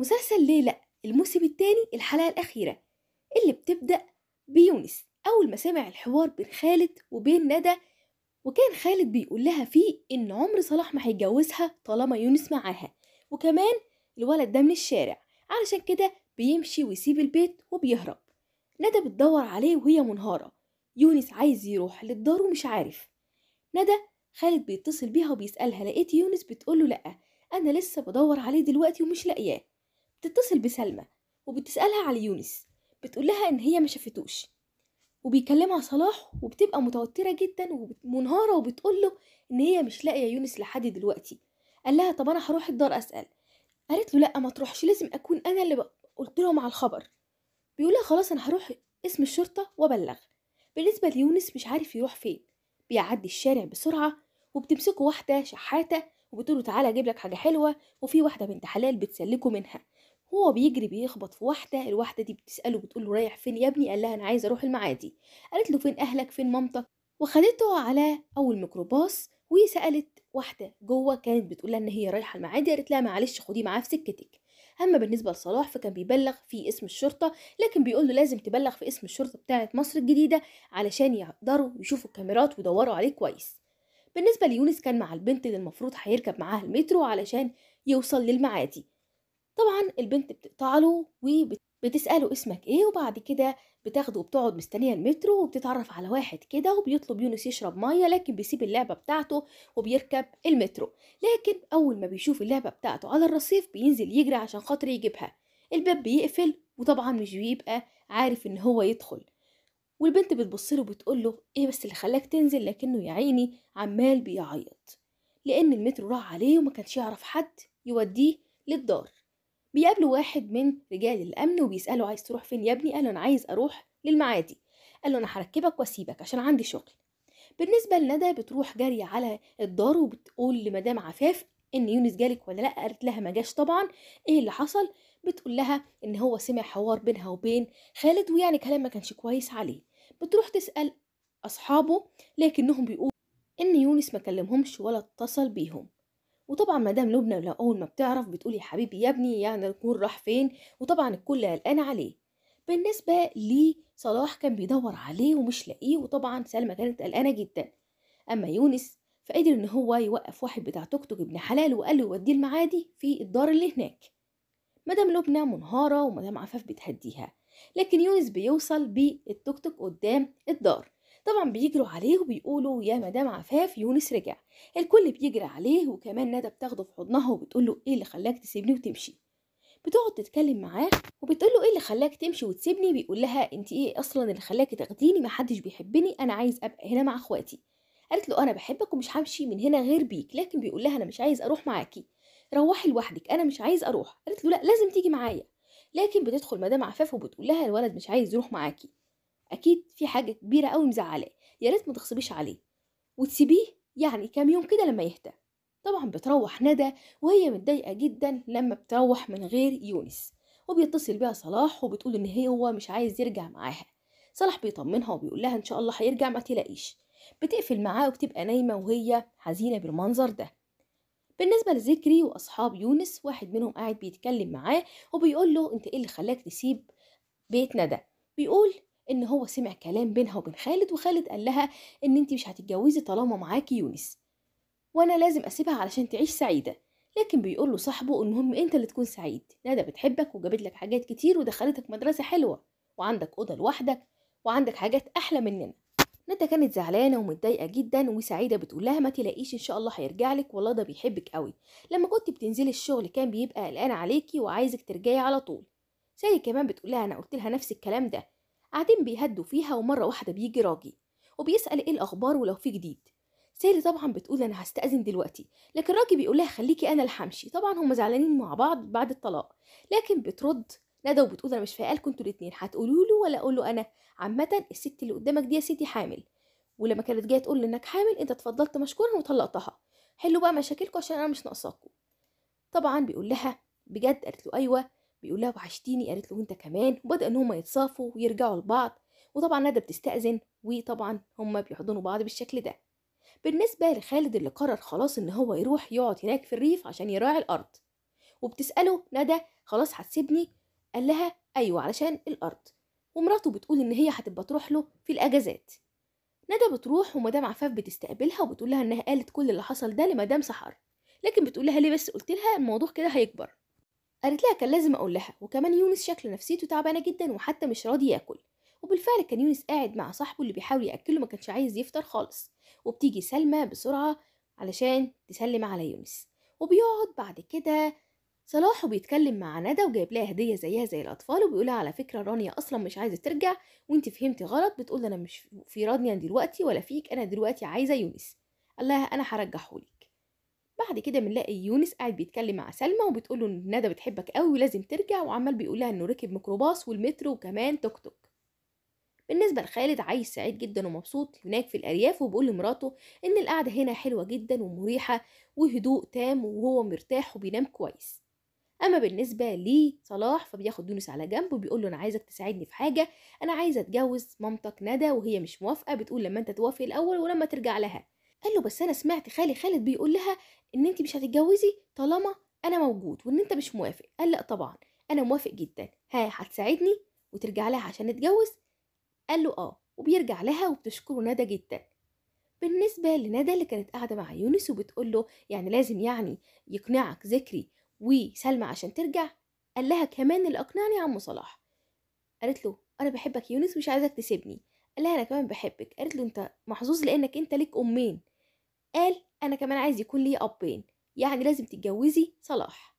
مسلسل ليه لأ الموسم الثاني الحلقة الأخيرة اللي بتبدأ بيونس أول ما سمع الحوار بين خالد وبين ندى وكان خالد بيقول لها فيه إن عمر صلاح ما هيتجوزها طالما يونس معاها وكمان الولد ده من الشارع علشان كده بيمشي ويسيب البيت وبيهرب ندى بتدور عليه وهي منهارة يونس عايز يروح للدار ومش عارف ندى خالد بيتصل بيها وبيسألها لقيت يونس بتقوله لأ أنا لسه بدور عليه دلوقتي ومش لاقياه بتتصل بسلمى وبتسألها على يونس بتقولها إن هي ما شافتوش وبيكلمها صلاح وبتبقى متوترة جدا ومنهارة وبتقوله إن هي مش لاقية يونس لحد دلوقتي قال لها طب أنا هروح الدار أسأل قالت له لأ ما تروحش لازم أكون أنا اللي قلت لهم على الخبر بيقولها خلاص أنا هروح اسم الشرطة وأبلغ بالنسبة ليونس مش عارف يروح فين بيعدي الشارع بسرعة وبتمسكه واحدة شحاتة وبتقول له تعالى اجيب لك حاجه حلوه وفي واحده بنت حلال بتسلكه منها هو بيجري بيخبط في واحدة الواحدة دي بتسأله بتقول له رايح فين يا ابني قال لها أنا عايز أروح المعادي قالت له فين أهلك فين مامتك وخدته على أول ميكروباص وسألت واحدة جوه كانت بتقول لها إن هي رايحة المعادي قالت لها معلش خديه معاه في سكتك أما بالنسبة لصلاح فكان بيبلغ في اسم الشرطة لكن بيقول له لازم تبلغ في اسم الشرطة بتاعة مصر الجديدة علشان يقدروا يشوفوا الكاميرات ويدوروا عليه كويس بالنسبة ليونس كان مع البنت اللي المفروض هيركب معاها المترو علشان يوصل للمعادي طبعا البنت بتقطع له وبتسأله اسمك ايه وبعد كده بتاخده وبتقعد مستنية المترو وبتتعرف على واحد كده وبيطلب يونس يشرب مية لكن بيسيب اللعبة بتاعته وبيركب المترو لكن أول ما بيشوف اللعبة بتاعته على الرصيف بينزل يجري عشان خاطر يجيبها الباب بيقفل وطبعا مش بيبقى عارف ان هو يدخل والبنت بتبصله وبتقول له ايه بس اللي خلاك تنزل لكنه يا عيني عمال بيعيط لان المترو راح عليه وما كانش يعرف حد يوديه للدار بيقابله واحد من رجال الامن وبيساله عايز تروح فين يا ابني قال له انا عايز اروح للمعادي قال له انا هركبك واسيبك عشان عندي شغل بالنسبه لندى بتروح جاريه على الدار وبتقول لمدام عفاف ان يونس جالك ولا لا قالت لها ما جاش طبعا ايه اللي حصل بتقول لها ان هو سمع حوار بينها وبين خالد ويعني كلام ما كانش كويس عليه بتروح تسال اصحابه لكنهم بيقولوا ان يونس ما كلمهمش ولا اتصل بيهم وطبعا مدام لبنى لو اول ما بتعرف بتقول يا حبيبي يا ابني يعني الكون راح فين وطبعا الكل قلقان عليه بالنسبه لصلاح كان بيدور عليه ومش لاقيه وطبعا سلمى كانت قلقانه جدا اما يونس فقدر ان هو يوقف واحد بتاع توك توك ابن حلال وقال له يوديه المعادي في الدار اللي هناك مدام لبنى منهاره ومدام عفاف بتهديها لكن يونس بيوصل بالتوك توك قدام الدار طبعا بيجروا عليه وبيقولوا يا مدام عفاف يونس رجع الكل بيجري عليه وكمان ندى بتاخده في حضنها وبتقول له ايه اللي خلاك تسيبني وتمشي بتقعد تتكلم معاه وبتقول له ايه اللي خلاك تمشي وتسيبني بيقول لها انت ايه اصلا اللي خلاكي تاخديني محدش بيحبني انا عايز ابقى هنا مع اخواتي قالت له انا بحبك ومش همشي من هنا غير بيك لكن بيقول لها انا مش عايز اروح معاكي روحي لوحدك انا مش عايز اروح قالت له لا لازم تيجي معايا لكن بتدخل مدام عفاف وبتقول لها الولد مش عايز يروح معاكي اكيد في حاجه كبيره قوي مزعلاه يا ريت ما تغصبيش عليه وتسيبيه يعني كام يوم كده لما يهدى طبعا بتروح ندى وهي متضايقه جدا لما بتروح من غير يونس وبيتصل بيها صلاح وبتقول ان هي هو مش عايز يرجع معاها صلاح بيطمنها وبيقول لها ان شاء الله هيرجع ما تلاقيش بتقفل معاه وبتبقى نايمه وهي حزينه بالمنظر ده بالنسبة لذكري وأصحاب يونس واحد منهم قاعد بيتكلم معاه وبيقول له أنت إيه اللي خلاك تسيب بيت ندى بيقول ان هو سمع كلام بينها وبين خالد وخالد قال لها ان انت مش هتتجوزي طالما معاكي يونس وانا لازم اسيبها علشان تعيش سعيده لكن بيقول له صاحبه المهم انت اللي تكون سعيد ندى بتحبك وجابت لك حاجات كتير ودخلتك مدرسه حلوه وعندك اوضه لوحدك وعندك حاجات احلى مننا ندى كانت زعلانه ومتضايقه جدا وسعيده بتقول لها ما تلاقيش ان شاء الله هيرجع لك والله ده بيحبك قوي لما كنت بتنزلي الشغل كان بيبقى قلقان عليكي وعايزك ترجعي على طول سالي كمان بتقول لها انا قلت لها نفس الكلام ده قاعدين بيهدوا فيها ومرة واحدة بيجي راجي وبيسأل إيه الأخبار ولو في جديد سالي طبعا بتقول أنا هستأذن دلوقتي لكن راجي بيقول لها خليكي أنا اللي همشي طبعا هما زعلانين مع بعض بعد الطلاق لكن بترد ندى وبتقول انا مش فاقالكم انتوا الاثنين هتقولوا له ولا اقول له انا عامه الست اللي قدامك دي يا سيدي حامل ولما كانت جايه تقول انك حامل انت اتفضلت مشكورا وطلقتها حلوا بقى مشاكلكم عشان انا مش ناقصاكم طبعا بيقول لها بجد قالت له ايوه بيقول لها وحشتيني قالت له وانت كمان وبدأ ان هما يتصافوا ويرجعوا لبعض وطبعا ندى بتستأذن وطبعا هما بيحضنوا بعض بالشكل ده بالنسبة لخالد اللي قرر خلاص ان هو يروح يقعد هناك في الريف عشان يراعي الأرض وبتسأله ندى خلاص هتسيبني قال لها أيوة علشان الأرض ومراته بتقول إن هي هتبقى تروح له في الأجازات ندى بتروح ومدام عفاف بتستقبلها وبتقول لها إنها قالت كل اللي حصل ده لمدام سحر لكن بتقول لها ليه بس قلت لها الموضوع كده هيكبر قالت لها كان لازم أقول لها وكمان يونس شكل نفسيته تعبانة جدا وحتى مش راضي ياكل وبالفعل كان يونس قاعد مع صاحبه اللي بيحاول يأكله ما كانش عايز يفطر خالص وبتيجي سلمى بسرعة علشان تسلم على يونس وبيقعد بعد كده صلاح وبيتكلم مع ندى وجايب لها هديه زيها زي الاطفال وبيقولها على فكره رانيا اصلا مش عايزه ترجع وانت فهمتي غلط بتقول انا مش في رانيا دلوقتي ولا فيك انا دلوقتي عايزه يونس قال لها انا لك بعد كده بنلاقي يونس قاعد بيتكلم مع سلمى وبتقول له ان ندى بتحبك قوي ولازم ترجع وعمال بيقول لها انه ركب ميكروباص والمترو وكمان توك توك بالنسبة لخالد عايش سعيد جدا ومبسوط هناك في الأرياف وبيقول لمراته إن القعدة هنا حلوة جدا ومريحة وهدوء تام وهو مرتاح وبينام كويس أما بالنسبة لي صلاح فبياخد يونس على جنب وبيقول له أنا عايزك تساعدني في حاجة أنا عايزة أتجوز مامتك ندى وهي مش موافقة بتقول لما أنت توافق الأول ولما ترجع لها قال له بس انا سمعت خالي خالد بيقول لها ان انت مش هتتجوزي طالما انا موجود وان انت مش موافق قال لا طبعا انا موافق جدا ها هتساعدني وترجع لها عشان نتجوز قال له اه وبيرجع لها وبتشكره ندى جدا بالنسبة لندى اللي كانت قاعدة مع يونس وبتقول له يعني لازم يعني يقنعك ذكري وسلمى عشان ترجع قال لها كمان اللي أقنعني عم صلاح قالت له أنا بحبك يونس مش عايزك تسيبني قال لها أنا كمان بحبك قالت له أنت محظوظ لأنك أنت ليك أمين قال أنا كمان عايز يكون لي أبين يعني لازم تتجوزي صلاح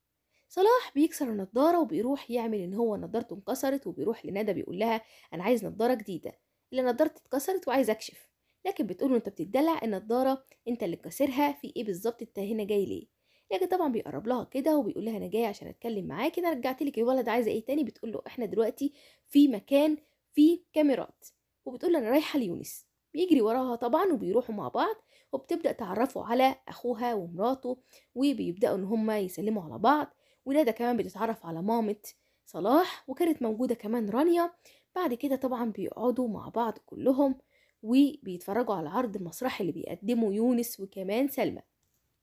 صلاح بيكسر النضارة وبيروح يعمل إن هو نضارته انكسرت وبيروح لندى بيقول لها أنا عايز نضارة جديدة اللي نضارتي اتكسرت وعايز أكشف لكن بتقوله أنت بتدلع النضارة أنت اللي كسرها في إيه بالظبط أنت هنا جاي ليه لكن طبعا بيقرب لها كده وبيقول لها أنا جاي عشان أتكلم معاكي أنا رجعت لك الولد عايزة إيه تاني بتقول له إحنا دلوقتي في مكان فيه كاميرات وبتقول له أنا رايحة ليونس بيجري وراها طبعا وبيروحوا مع بعض وبتبدأ تعرفوا على أخوها ومراته وبيبدأوا إن هما يسلموا على بعض ولادة كمان بتتعرف على مامة صلاح وكانت موجودة كمان رانيا بعد كده طبعا بيقعدوا مع بعض كلهم وبيتفرجوا على عرض المسرح اللي بيقدمه يونس وكمان سلمى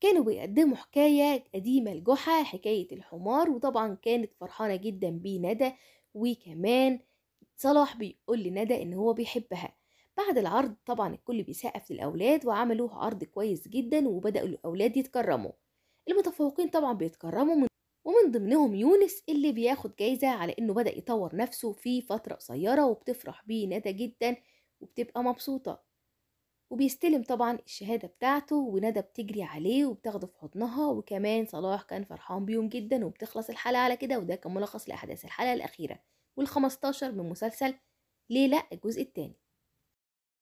كانوا بيقدموا حكاية قديمة الجحا حكاية الحمار وطبعا كانت فرحانة جدا بيه ندى وكمان صلاح بيقول لندى ان هو بيحبها بعد العرض طبعا الكل بيسقف للأولاد وعملوا عرض كويس جدا وبدأوا الأولاد يتكرموا المتفوقين طبعا بيتكرموا من ومن ضمنهم يونس اللي بياخد جايزة على إنه بدأ يطور نفسه في فترة قصيرة وبتفرح بيه ندى جدا وبتبقى مبسوطة وبيستلم طبعا الشهادة بتاعته وندى بتجري عليه وبتاخده في حضنها وكمان صلاح كان فرحان بيهم جدا وبتخلص الحلقة على كده وده كان ملخص لأحداث الحلقة الأخيرة والخمستاشر من مسلسل ليه لأ الجزء التاني